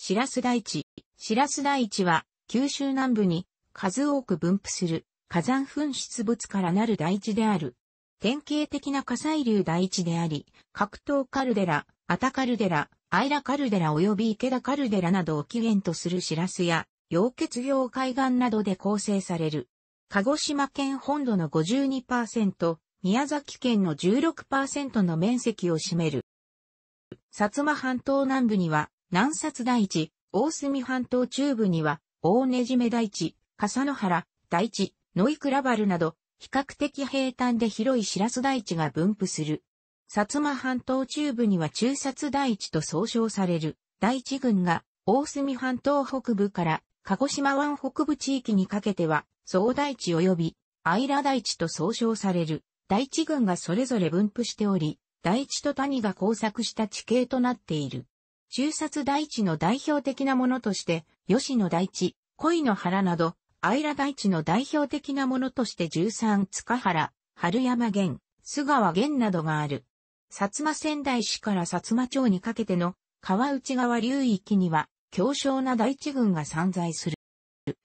白洲大地。白洲大地は、九州南部に数多く分布する火山噴出物からなる大地である。典型的な火砕流大地であり、格闘カルデラ、アタカルデラ、アイラカルデラ及び池田カルデラなどを起源とするシラスや、溶血業海岸などで構成される。鹿児島県本土の52%、宮崎県の16%の面積を占める。薩摩半島南部には南薩台地、大隅半島中部には、大根締め台地、笠野原、台地、ノイクラバルなど、比較的平坦で広い白洲台地が分布する。薩摩半島中部には中薩台地と総称される台地群が大隅半島北部から鹿児島湾北部地域にかけては総台地及びアイラ台地と総称される台地群がそれぞれ分布しており、台地と谷が交錯した地形となっている。中殺大地の代表的なものとして、吉野大地、恋の原など、愛良大地の代表的なものとして十三塚原、春山源、菅川源などがある。薩摩仙台市から薩摩町にかけての川内川流域には、強小な大地群が散在する。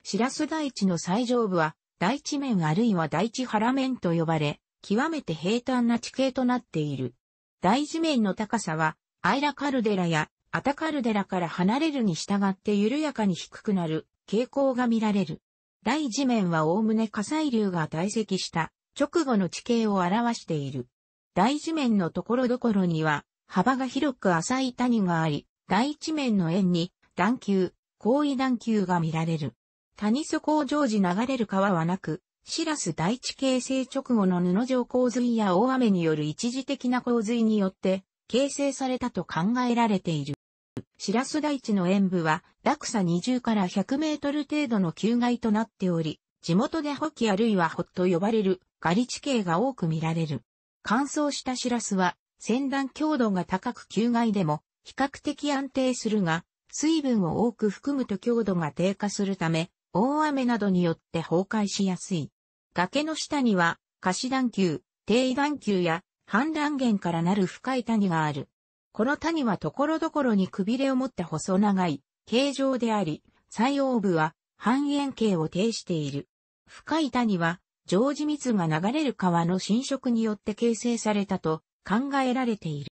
白洲大地の最上部は、大地面あるいは大地原面と呼ばれ、極めて平坦な地形となっている。大地面の高さは、アイラカルデラやアタカルデラから離れるに従って緩やかに低くなる傾向が見られる。大地面はおおむね火砕流が堆積した直後の地形を表している。大地面のところどころには幅が広く浅い谷があり、大地面の円に段丘、高位段丘が見られる。谷底を常時流れる川はなく、シラス大地形成直後の布状洪水や大雨による一時的な洪水によって形成されたと考えられている。白ス大地の演舞は、落差20から100メートル程度の球外となっており、地元でホキあるいはホッと呼ばれる、ガリ地形が多く見られる。乾燥したシラスは、先端強度が高く球外でも、比較的安定するが、水分を多く含むと強度が低下するため、大雨などによって崩壊しやすい。崖の下には、下肢段丘、低位段丘や、氾濫源からなる深い谷がある。この谷は所々にくびれを持った細長い形状であり、最大部は半円形を呈している。深い谷は、常時密が流れる川の浸食によって形成されたと考えられている。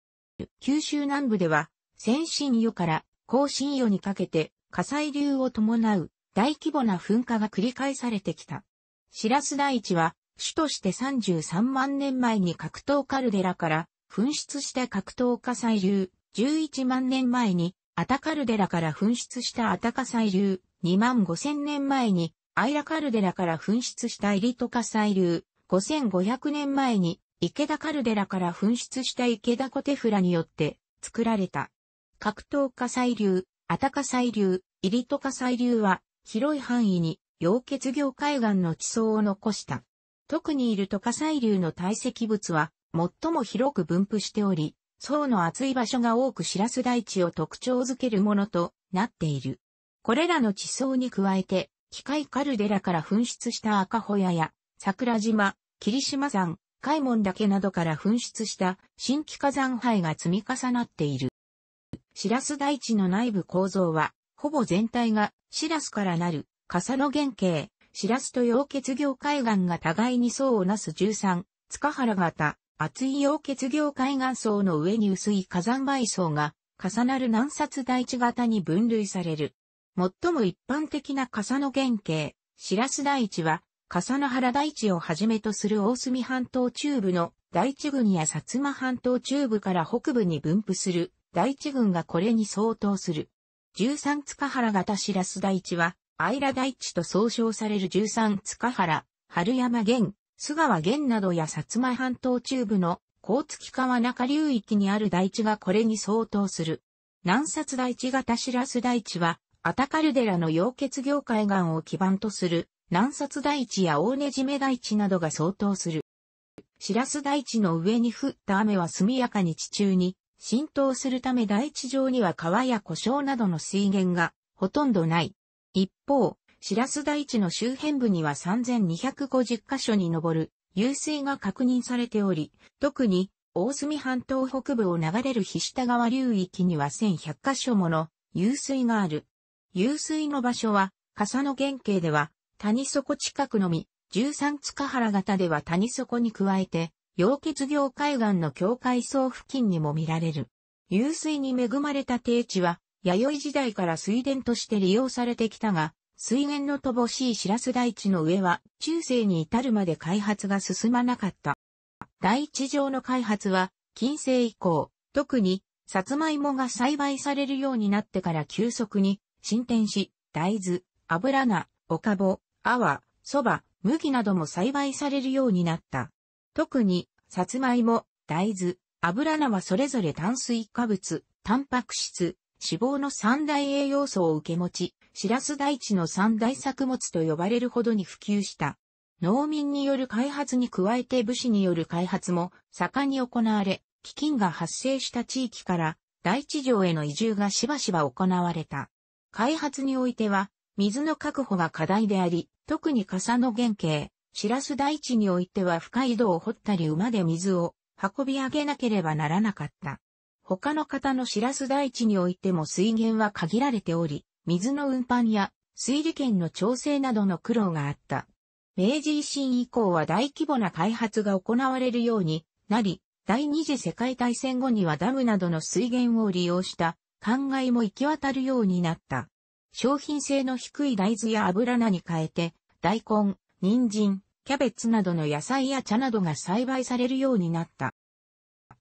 九州南部では、先進予から後進予にかけて火砕流を伴う大規模な噴火が繰り返されてきた。白ス大地は、主として33万年前に格闘カルデラから噴出した格闘火砕流、11万年前に、アタカルデラから噴出したアタカ砕流、2万5千年前に、アイラカルデラから噴出したイリト火砕流、5500年前に、池田カルデラから噴出した池田コテフラによって作られた。格闘火砕流、アタカ砕流、イリト火砕流は広い範囲に溶血業海岸の地層を残した。特にイリト火砕流の堆積物は最も広く分布しており、層の厚い場所が多くシラス大地を特徴づけるものとなっている。これらの地層に加えて、機械カルデラから噴出した赤ホヤや、桜島、霧島山、海門岳などから噴出した新規火山灰が積み重なっている。シラス大地の内部構造は、ほぼ全体がシラスからなる、笠の原型、シラスと溶血業海岸が互いに層をなす13、塚原型、厚い溶血業海岸層の上に薄い火山灰層が重なる南殺大地型に分類される。最も一般的な笠の原型、白須大地は、笠の原大地をはじめとする大隅半島中部の大地群や薩摩半島中部から北部に分布する大地群がこれに相当する。13塚原型白須大地は、アイラ大地と総称される13塚原、春山源、須川源などや薩摩半島中部の甲月川中流域にある台地がこれに相当する。南薩台地型シラス台地は、アタカルデラの溶血業界岸を基盤とする、南薩台地や大根締め台地などが相当する。シラス台地の上に降った雨は速やかに地中に浸透するため台地上には川や湖沼などの水源がほとんどない。一方、白洲台地の周辺部には3250カ所に上る湧水が確認されており、特に大隅半島北部を流れる菱田川流域には1100カ所もの湧水がある。湧水の場所は、笠野原型では谷底近くのみ、13塚原型では谷底に加えて、溶血業海岸の境界層付近にも見られる。湧水に恵まれた低地は、弥生時代から水田として利用されてきたが、水源の乏しいシラス台地の上は、中世に至るまで開発が進まなかった。台地上の開発は、近世以降、特に、サツマイモが栽培されるようになってから急速に進展し、大豆、油菜、おかぼ、あわ、そば、麦なども栽培されるようになった。特に、サツマイモ、大豆、油菜はそれぞれ炭水化物、タンパク質、脂肪の三大栄養素を受け持ち、シラス大地の三大作物と呼ばれるほどに普及した。農民による開発に加えて武士による開発も盛んに行われ、飢饉が発生した地域から大地上への移住がしばしば行われた。開発においては、水の確保が課題であり、特に傘の原型、シラス大地においては深い井戸を掘ったり馬で水を運び上げなければならなかった。他の方のシラス大地においても水源は限られており、水の運搬や水利権の調整などの苦労があった。明治維新以降は大規模な開発が行われるようになり、第二次世界大戦後にはダムなどの水源を利用した考えも行き渡るようになった。商品性の低い大豆や油菜に変えて、大根、人参、キャベツなどの野菜や茶などが栽培されるようになった。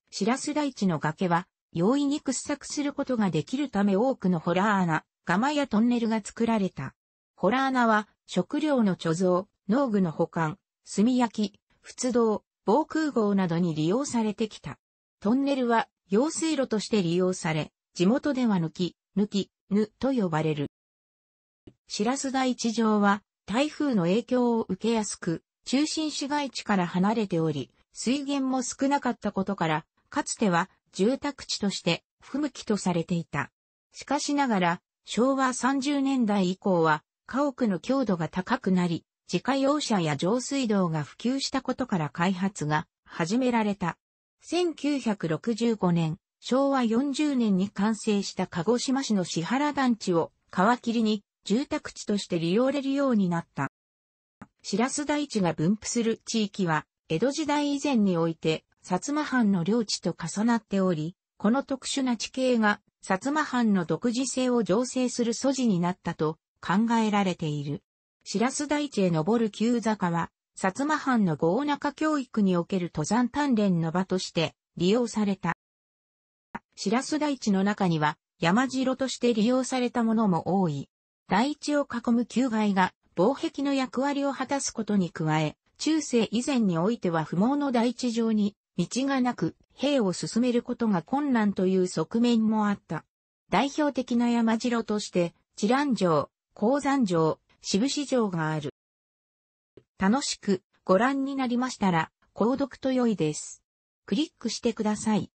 シラス台地の崖は容易に掘削することができるため多くのホラー穴、釜やトンネルが作られた。ホラ穴は、食料の貯蔵、農具の保管、炭焼き、仏道、防空壕などに利用されてきた。トンネルは、用水路として利用され、地元では抜き、抜き、ぬと呼ばれる。白洲台地上は、台風の影響を受けやすく、中心市街地から離れており、水源も少なかったことから、かつては住宅地として不向きとされていた。しかしながら、昭和30年代以降は家屋の強度が高くなり、自家用車や上水道が普及したことから開発が始められた。1965年、昭和40年に完成した鹿児島市の支原団地を皮切りに住宅地として利用れるようになった。白洲台地が分布する地域は、江戸時代以前において、薩摩藩の領地と重なっており、この特殊な地形が薩摩藩の独自性を醸成する素地になったと考えられている。白洲大地へ登る旧坂は、薩摩藩の豪中教育における登山鍛錬の場として利用された。白洲大地の中には山城として利用されたものも多い。大地を囲む旧街が防壁の役割を果たすことに加え、中世以前においては不毛の大地上に道がなく、兵を進めることが困難という側面もあった。代表的な山城として、知覧城、鉱山城、渋市城がある。楽しくご覧になりましたら、購読と良いです。クリックしてください。